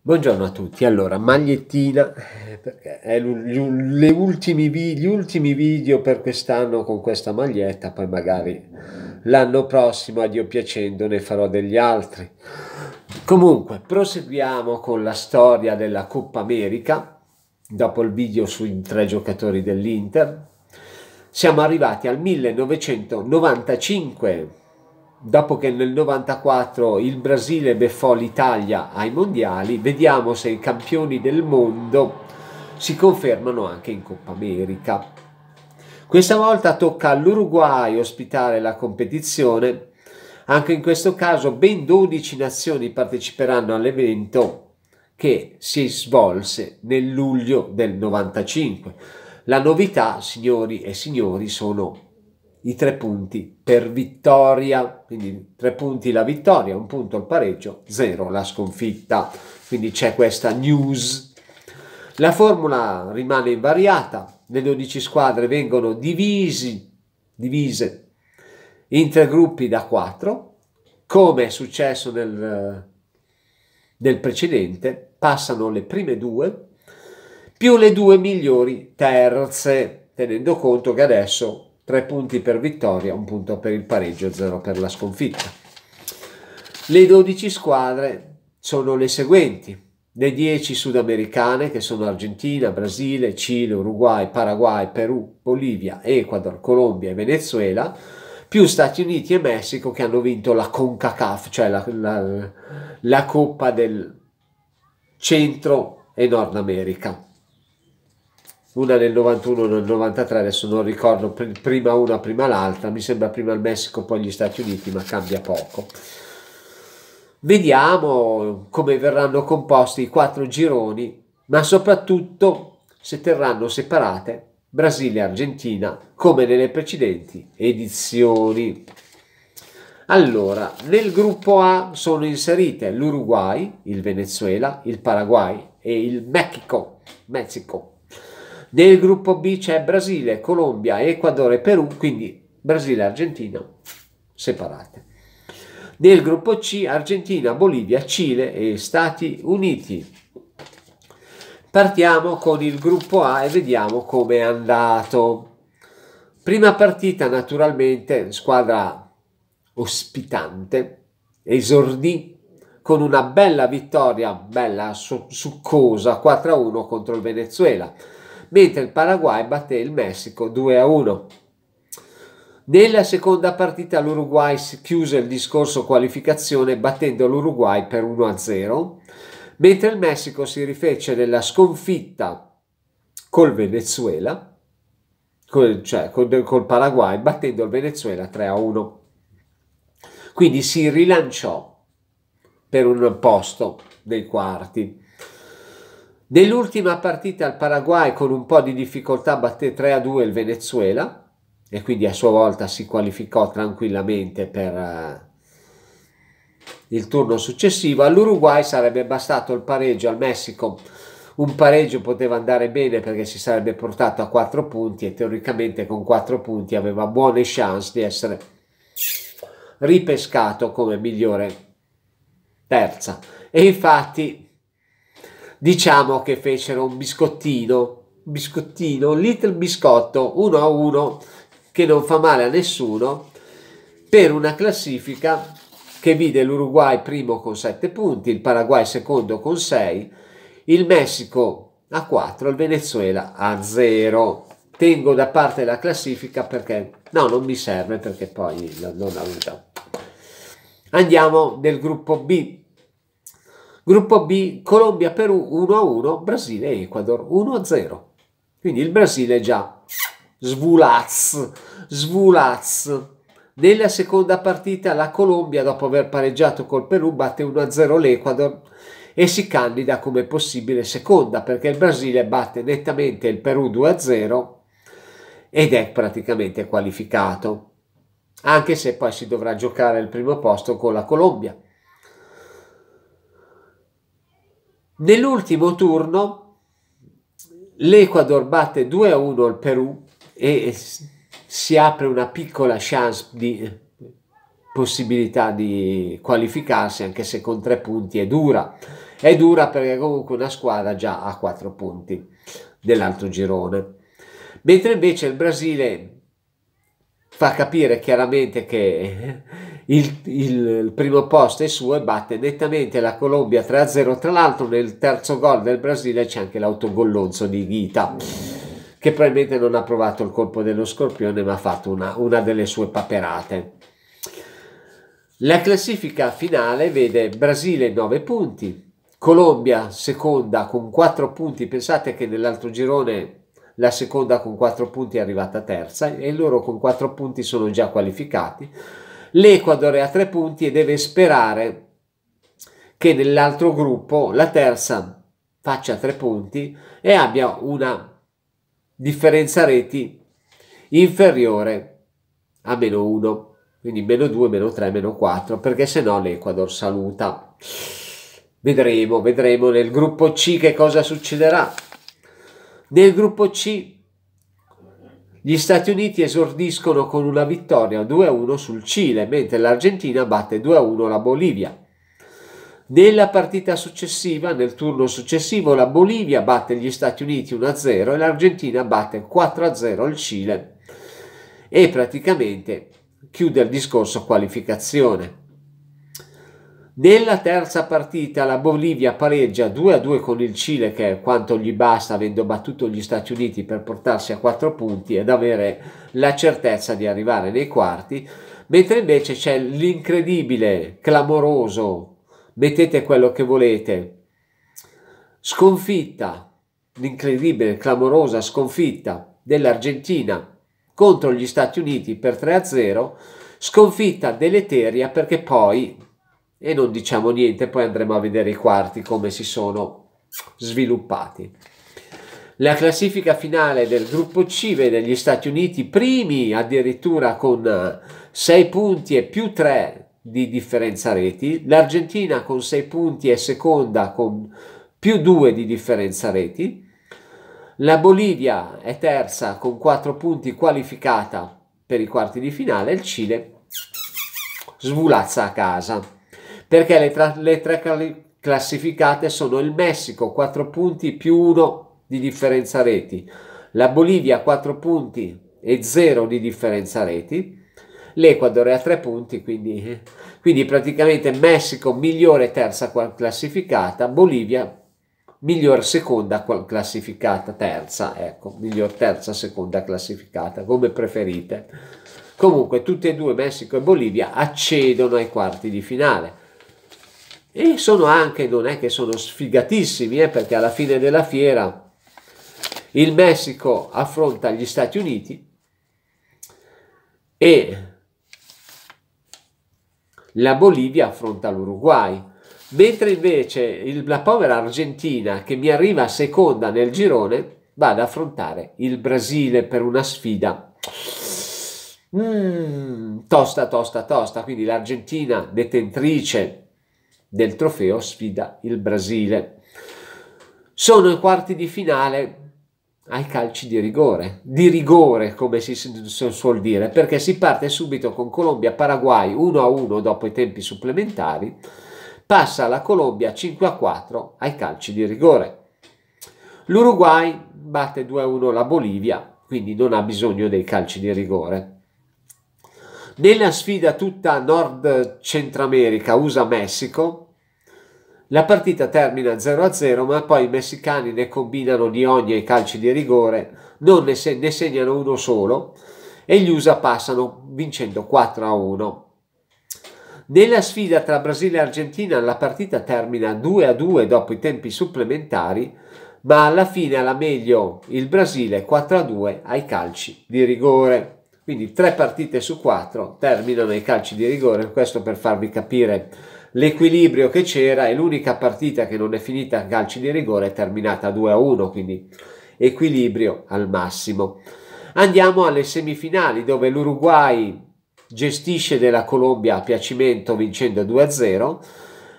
Buongiorno a tutti, allora magliettina eh, perché è gli ultimi, gli ultimi video per quest'anno con questa maglietta, poi magari l'anno prossimo a Dio piacendo ne farò degli altri. Comunque proseguiamo con la storia della Coppa America, dopo il video sui tre giocatori dell'Inter, siamo arrivati al 1995 dopo che nel 94 il Brasile beffò l'Italia ai mondiali, vediamo se i campioni del mondo si confermano anche in Coppa America. Questa volta tocca all'Uruguay ospitare la competizione. Anche in questo caso ben 12 nazioni parteciperanno all'evento che si svolse nel luglio del 95. La novità, signori e signori, sono i tre punti per vittoria, quindi tre punti la vittoria, un punto il pareggio, zero la sconfitta. Quindi c'è questa news. La formula rimane invariata, le 12 squadre vengono divisi, divise in tre gruppi da quattro, come è successo nel, nel precedente, passano le prime due più le due migliori terze, tenendo conto che adesso 3 punti per vittoria, 1 punto per il pareggio, 0 per la sconfitta. Le 12 squadre sono le seguenti. Le 10 sudamericane, che sono Argentina, Brasile, Cile, Uruguay, Paraguay, Perù, Bolivia, Ecuador, Colombia e Venezuela, più Stati Uniti e Messico che hanno vinto la CONCACAF, cioè la, la, la Coppa del Centro e Nord America una nel 91 una nel 93 adesso non ricordo prima una prima l'altra mi sembra prima il Messico poi gli Stati Uniti ma cambia poco vediamo come verranno composti i quattro gironi ma soprattutto se terranno separate Brasile e Argentina come nelle precedenti edizioni allora nel gruppo A sono inserite l'Uruguay il Venezuela il Paraguay e il Mexico Mexico nel gruppo B c'è Brasile, Colombia, Ecuador e Perù, quindi Brasile e Argentina separate. Nel gruppo C Argentina, Bolivia, Cile e Stati Uniti. Partiamo con il gruppo A e vediamo come è andato. Prima partita naturalmente squadra ospitante, esordì con una bella vittoria, bella succosa 4-1 contro il Venezuela mentre il Paraguay batté il Messico 2 a 1. Nella seconda partita l'Uruguay chiuse il discorso qualificazione battendo l'Uruguay per 1-0, a mentre il Messico si rifece nella sconfitta col Venezuela, cioè col, col Paraguay, battendo il Venezuela 3-1. a Quindi si rilanciò per un posto dei quarti. Nell'ultima partita il Paraguay con un po' di difficoltà batté 3-2 a il Venezuela e quindi a sua volta si qualificò tranquillamente per eh, il turno successivo. All'Uruguay sarebbe bastato il pareggio, al Messico un pareggio poteva andare bene perché si sarebbe portato a 4 punti e teoricamente con 4 punti aveva buone chance di essere ripescato come migliore terza. E infatti diciamo che fecero un biscottino, biscottino, un little biscotto, uno a uno, che non fa male a nessuno, per una classifica che vide l'Uruguay primo con 7 punti, il Paraguay secondo con 6, il Messico a 4, il Venezuela a 0. Tengo da parte la classifica perché no, non mi serve perché poi non la uso. Andiamo nel gruppo B, Gruppo B, Colombia-Perù 1-1, Brasile-Ecuador 1-0. Quindi il Brasile già svulaz, svulaz. Nella seconda partita la Colombia, dopo aver pareggiato col Perù, batte 1-0 l'Ecuador e si candida come possibile seconda perché il Brasile batte nettamente il Perù 2-0 ed è praticamente qualificato, anche se poi si dovrà giocare il primo posto con la Colombia. Nell'ultimo turno l'Ecuador batte 2-1 a il Perù e si apre una piccola chance di eh, possibilità di qualificarsi anche se con tre punti è dura è dura perché comunque una squadra già ha quattro punti dell'altro girone mentre invece il Brasile fa capire chiaramente che eh, il, il, il, primo posto è suo e batte nettamente la Colombia 3-0. Tra l'altro, nel terzo gol del Brasile c'è anche l'autogollonzo di Ghita, che probabilmente non ha provato il colpo dello scorpione, ma ha fatto una, una delle sue paperate. La classifica finale vede Brasile 9 punti, Colombia seconda con 4 punti. Pensate che nell'altro girone la seconda con 4 punti è arrivata terza e loro con 4 punti sono già qualificati l'Ecuador è a tre punti e deve sperare che nell'altro gruppo la terza faccia tre punti e abbia una differenza reti inferiore a meno 1 quindi meno 2, meno 3, meno 4 perché se no l'Ecuador saluta vedremo, vedremo nel gruppo C che cosa succederà nel gruppo C gli Stati Uniti esordiscono con una vittoria 2-1 sul Cile, mentre l'Argentina batte 2-1 la Bolivia. Nella partita successiva, nel turno successivo, la Bolivia batte gli Stati Uniti 1-0 e l'Argentina batte 4-0 il Cile e praticamente chiude il discorso qualificazione. Nella terza partita la Bolivia pareggia 2-2 con il Cile che è quanto gli basta avendo battuto gli Stati Uniti per portarsi a 4 punti ed avere la certezza di arrivare nei quarti, mentre invece c'è l'incredibile, clamoroso, mettete quello che volete, sconfitta, l'incredibile, clamorosa sconfitta dell'Argentina contro gli Stati Uniti per 3-0, sconfitta deleteria perché poi e non diciamo niente, poi andremo a vedere i quarti come si sono sviluppati. La classifica finale del gruppo C vede gli Stati Uniti primi addirittura con 6 eh, punti e più 3 di differenza reti, l'Argentina con 6 punti e seconda con più 2 di differenza reti, la Bolivia è terza con 4 punti qualificata per i quarti di finale, il Cile svolazza a casa perché le, tra- le tre classificate sono il Messico 4 punti più 1 di differenza reti, la Bolivia 4 punti e 0 di differenza reti, l'Ecuador è a 3 punti, quindi, eh. quindi praticamente Messico migliore terza classificata, Bolivia miglior seconda classificata, terza, ecco, miglior terza seconda classificata, come preferite. Comunque tutte e due Messico e Bolivia accedono ai quarti di finale e sono anche, non è che sono sfigatissimi, eh, perché alla fine della fiera il Messico affronta gli Stati Uniti e la Bolivia affronta l'Uruguay. Mentre invece il, la povera Argentina, che mi arriva seconda nel girone, va ad affrontare il Brasile per una sfida mm, tosta, tosta, tosta. Quindi l'Argentina, detentrice del trofeo sfida il Brasile. Sono i quarti di finale ai calci di rigore, di rigore come si suol dire, perché si parte subito con Colombia-Paraguay 1-1 dopo i tempi supplementari, passa la Colombia 5-4 ai calci di rigore. L'Uruguay batte 2-1 la Bolivia, quindi non ha bisogno dei calci di rigore. Nella sfida tutta Nord Centramerica, USA-Messico, la partita termina 0-0, ma poi i messicani ne combinano di ogni ai calci di rigore, non ne, se- ne segnano uno solo e gli USA passano vincendo 4-1. Nella sfida tra Brasile e Argentina la partita termina 2-2 dopo i tempi supplementari, ma alla fine alla meglio il Brasile 4-2 ai calci di rigore. Quindi tre partite su quattro terminano i calci di rigore, questo per farvi capire l'equilibrio che c'era e l'unica partita che non è finita a calci di rigore è terminata 2 a 1, quindi equilibrio al massimo. Andiamo alle semifinali dove l'Uruguay gestisce della Colombia a piacimento vincendo 2 a 0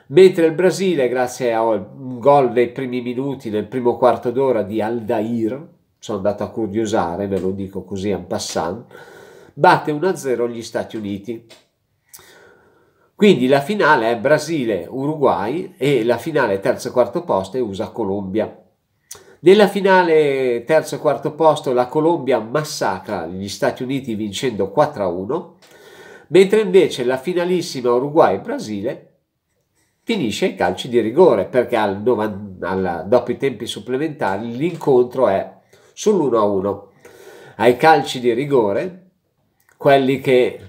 mentre il Brasile, grazie a un gol nei primi minuti, nel primo quarto d'ora di Aldair, sono andato a curiosare, ve lo dico così en passant, batte 1-0 gli Stati Uniti. Quindi la finale è Brasile-Uruguay e la finale terzo quarto posto è USA-Colombia. Nella finale terzo quarto posto la Colombia massacra gli Stati Uniti vincendo 4-1, mentre invece la finalissima Uruguay-Brasile finisce ai calci di rigore perché al al, dopo i tempi supplementari l'incontro è sull'1-1. Ai calci di rigore quelli che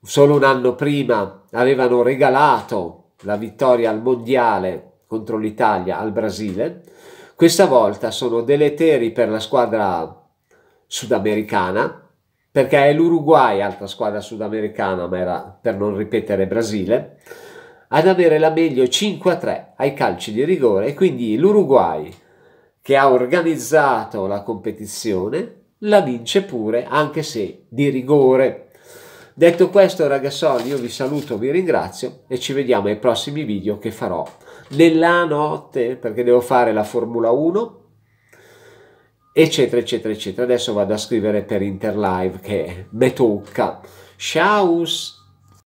solo un anno prima avevano regalato la vittoria al mondiale contro l'Italia al Brasile, questa volta sono deleteri per la squadra sudamericana perché è l'Uruguay, altra squadra sudamericana, ma era per non ripetere Brasile, ad avere la meglio 5-3 ai calci di rigore e quindi l'Uruguay che ha organizzato la competizione la vince pure, anche se di rigore. Detto questo ragazzuoli, io vi saluto, vi ringrazio e ci vediamo ai prossimi video che farò nella notte, perché devo fare la Formula 1, eccetera, eccetera, eccetera. Adesso vado a scrivere per Interlive che me tocca. Ciao!